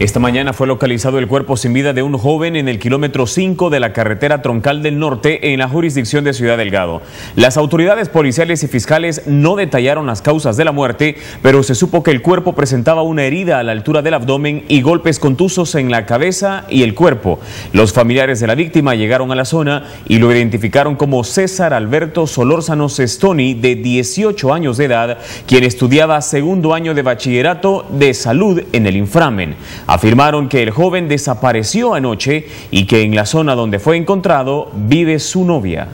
Esta mañana fue localizado el cuerpo sin vida de un joven en el kilómetro 5 de la carretera Troncal del Norte en la jurisdicción de Ciudad Delgado. Las autoridades policiales y fiscales no detallaron las causas de la muerte, pero se supo que el cuerpo presentaba una herida a la altura del abdomen y golpes contusos en la cabeza y el cuerpo. Los familiares de la víctima llegaron a la zona y lo identificaron como César Alberto Solórzano Sestoni, de 18 años de edad, quien estudiaba segundo año de bachillerato de salud en el inframen afirmaron que el joven desapareció anoche y que en la zona donde fue encontrado vive su novia.